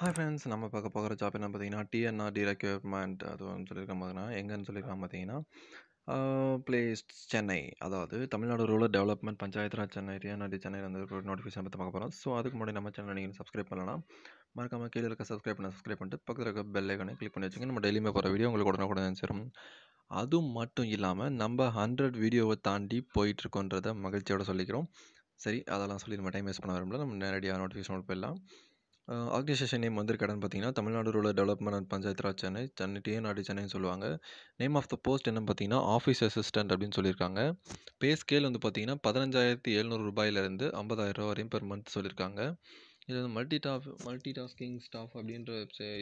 hi friends நம்ம பார்க்க போகிற ஜாப் என்ன பார்த்தீங்கன்னா டிஎன்ஆர்டி ரெக்யூர்மெண்ட் அதுவும் சொல்லியிருக்காங்க பார்த்தீங்கன்னா எங்கேன்னு சொல்லியிருக்காங்க பார்த்தீங்கன்னா பிளேஸ் சென்னை அதாவது Tamil Nadu rural development panchayat Raj Chennai TNRD Chennai வந்து ஒரு நோட்டிஃபிகேஷன் பற்றி பார்க்க போகிறோம் ஸோ அதுக்கு முன்னாடி நம்ம சேனல் நீங்கள் சப்ஸ்கிரைப் பண்ணலாம் மறக்காமல் கீழே இருக்க சப்ஸ்கிரைப் பண்ண சப்ஸ்கிரைப் பண்ணிட்டு பக்கத்தில் இருக்க பெல் ஐக்கனை கிளிக் பண்ணி வச்சுங்க நம்ம டெய்லியுமே போகிற வீடியோ உங்களுக்கு உடனே கூட சேரும் அது மட்டும் இல்லாமல் நம்ம ஹண்ட்ரட் வீடியோவை தாண்டி போயிட்டுருக்கோன்றதை மகிழ்ச்சியோடு சொல்லிக்கிறோம் சரி அதெல்லாம் சொல்லி நம்ம டைம் வேஸ்ட் பண்ண வரும்போது நம்ம நேரடியாக நோட்டிஃபிகேஷன் போயிடலாம் ஆர்கனைசேஷன் நேம் வந்திருக்கடான்னு பார்த்தீங்கன்னா Tamil Nadu rural development and panchayat Raj Chennai Chennai TNRD சென்னைன்னு சொல்லுவாங்க நேம் ஆஃப் த போஸ்ட் என்னன்னு பார்த்தீங்கன்னா ஆஃபீஸ் அசிஸ்டன்ட் அப்படின்னு சொல்லியிருக்காங்க பே ஸ்கேல் வந்து பார்த்தீங்கன்னா பதினஞ்சாயிரத்தி எழுநூறு ரூபாயிலேருந்து ஐம்பதாயிரம் ரூபா வரையும் பெர் மந்த் சொல்லியிருக்காங்க இது வந்து மல்டி டாப் மல்டி டாஸ்கிங் ஸ்டாஃப் அப்படின்ற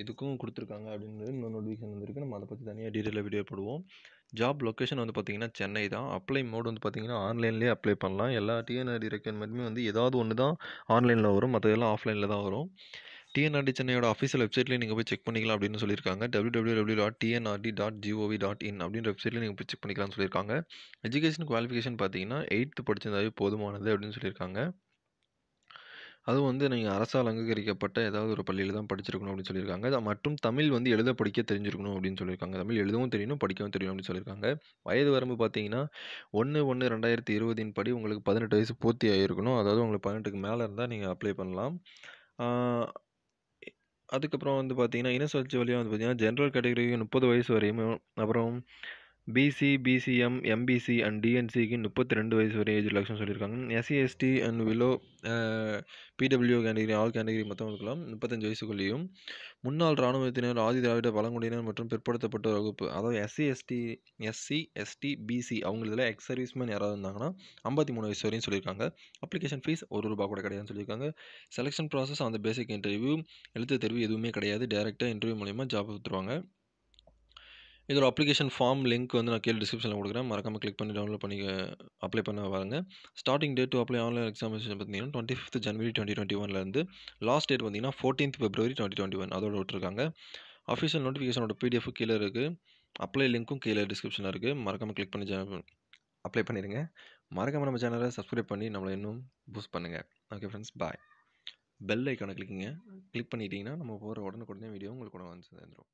இதுக்கும் கொடுத்துருக்காங்க அப்படின்றது இன்னொரு நோட்டிஃபிகேஷன் வந்திருக்கு நம்ம அதை பற்றி தனியாக டீட்டெயிலாக வீடியோ போடுவோம் ஜாப் லொக்கேஷன் வந்து பார்த்தீங்கன்னா சென்னை தான் அப்ளை மோட் வந்து பார்த்தீங்கன்னா ஆன்லைன்லேயே அப்ளை பண்ணலாம் எல்லா டிஎன்ஆர்டி ரெக்யர்மெண்ட்டுமே வந்து ஏதாவது ஒன்று தான் ஆன்லைனில் வரும் மற்றதெல்லாம் ஆஃப்லைனில் தான் வரும் டிஎன்ஆர்டி சென்னையோட அஃபிஷியல் வெப்சைட்லேயே நீங்கள் போய் செக் பண்ணிக்கலாம் அப்படின்னு சொல்லியிருக்காங்க W W W dot TNRD dot GOV dot in அப்படின்ற வெப்சைட்லேயே நீங்கள் போய் செக் பண்ணிக்கலாம்னு சொல்லியிருக்காங்க எஜுகேஷன் குவாலிஃபிகேஷன் பார்த்தீங்கன்னா எயித்து படிச்சிருந்தாவே போதுமானது அப்படின்னு சொல்லியிருக்காங்க அதுவும் வந்து நீங்கள் அரசால் அங்கீகரிக்கப்பட்ட ஏதாவது ஒரு பள்ளியில் தான் படிச்சிருக்கணும் அப்படின்னு சொல்லியிருக்காங்க மற்றும் தமிழ் வந்து எழுத படிக்க தெரிஞ்சிருக்கணும் அப்படின்னு சொல்லியிருக்காங்க தமிழ் எழுதவும் தெரியணும் படிக்கவும் தெரியணும் அப்படின்னு சொல்லியிருக்காங்க வயது வரம்பு பார்த்தீங்கன்னா ஒன்று ஒன்று ரெண்டாயிரத்தி இருபதின் படி உங்களுக்கு பதினெட்டு வயசு பூர்த்தி ஆகிருக்கணும் அதாவது உங்களுக்கு பதினெட்டுக்கு மேலே இருந்தால் நீங்கள் அப்ளை பண்ணலாம் அதுக்கப்புறம் வந்து பார்த்தீங்கன்னா இன சுழற்சி வழியாக வந்து பார்த்தீங்கன்னா ஜென்ரல் கேட்டகரிக்கு முப்பது வயசு வரையும் அப்புறம் பிசி பிசிஎம் எம்பிசி அண்ட் டிஎன்சிக்கு முப்பத்தி ரெண்டு வயசு வரை ஏஜ் ரிலாக்ஷன் சொல்லியிருக்காங்க எஸ்சி எஸ்டி அண்ட் விலோ பிடபிள்யூ கேண்டகிரி ஆல் கேண்டகிரி மற்றவங்களுக்கெல்லாம் முப்பத்தஞ்சு வயசுக்குள்ளேயும் முன்னாள் இராணுவத்தினர் ஆதி திராவிட பழங்குடியினர் மற்றும் பிற்படுத்தப்பட்ட வகுப்பு அதாவது SC ST SC ST BC அவங்க இதில் எக்ஸ் சர்வீஸ்மேன் யாராவது இருந்தாங்கன்னா ஐம்பத்தி மூணு வயசு வரையும் சொல்லியிருக்காங்க அப்ளிகேஷன் ஃபீஸ் ஒரு ரூபா கூட கிடையாதுன்னு சொல்லியிருக்காங்க செலெக்ஷன் ப்ராசஸ் அந்த பேசிக் இன்டர்வியூ எழுத்து தெரிவு எதுவுமே கிடையாது டேரெக்டாக இன்டர்வியூ மூலிமா ஜாப் கொடுத்துருவாங்க இதோட அப்ளிகேஷன் ஃபார்ம் லிங்க் வந்து நான் கீழே டிஸ்கிரிப்ஷனில் கொடுக்குறேன் மறக்காமல் கிளிக் பண்ணி டவுன்லோட் பண்ணி அப்ளை பண்ண வாங்க starting date to apply online examination பார்த்தீங்கன்னா twenty fifth January twenty twenty ஒன்லேருந்து லாஸ்ட் டேட் பார்த்தீங்கன்னா fourteenth February twenty twenty one அதோட விட்டுருக்காங்க அஃபிஷியல் நோட்டிஃபிகேஷனோட பிடிஎஃப் கீழே இருக்குது அப்ளை லிங்க்கும் கீழே டிஸ்கிரிப்ஷனில் இருக்குது மறக்காமல் கிளிக் பண்ணி அப்ளை பண்ணிடுங்க மறக்காமல் நம்ம சேனலை சப்ஸ்கிரைப் பண்ணி நம்மளை இன்னும் பூஸ்ட் பண்ணுங்கள் ஓகே ஃப்ரெண்ட்ஸ் பாய் பெல் ஐக்கானை கிளிக்குங்க கிளிக் பண்ணிட்டீங்கன்னா நம்ம போகிற உடனே உடனுக்குடனே வீடியோ உங்களுக்கு கூட வந்து சேர்ந்துடும்